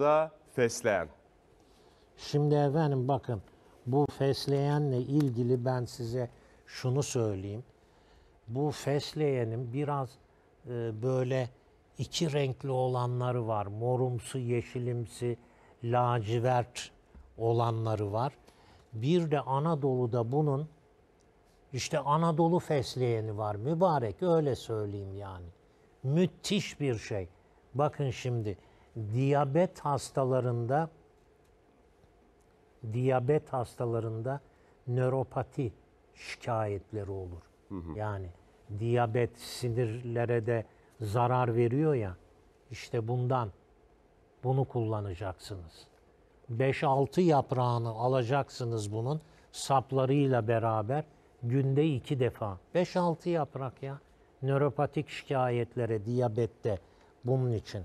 da fesleğen. Şimdi efendim bakın bu fesleğenle ilgili ben size şunu söyleyeyim. Bu fesleğenin biraz e, böyle iki renkli olanları var. Morumsu, yeşilimsi, lacivert olanları var. Bir de Anadolu'da bunun işte Anadolu fesleğeni var mübarek öyle söyleyeyim yani. Müthiş bir şey. Bakın şimdi diyabet hastalarında diyabet hastalarında nöropati şikayetleri olur. Hı hı. Yani diyabet sinirlere de zarar veriyor ya. İşte bundan bunu kullanacaksınız. 5-6 yaprağını alacaksınız bunun saplarıyla beraber günde 2 defa. 5-6 yaprak ya. Nöropatik şikayetlere, diyabette bunun için.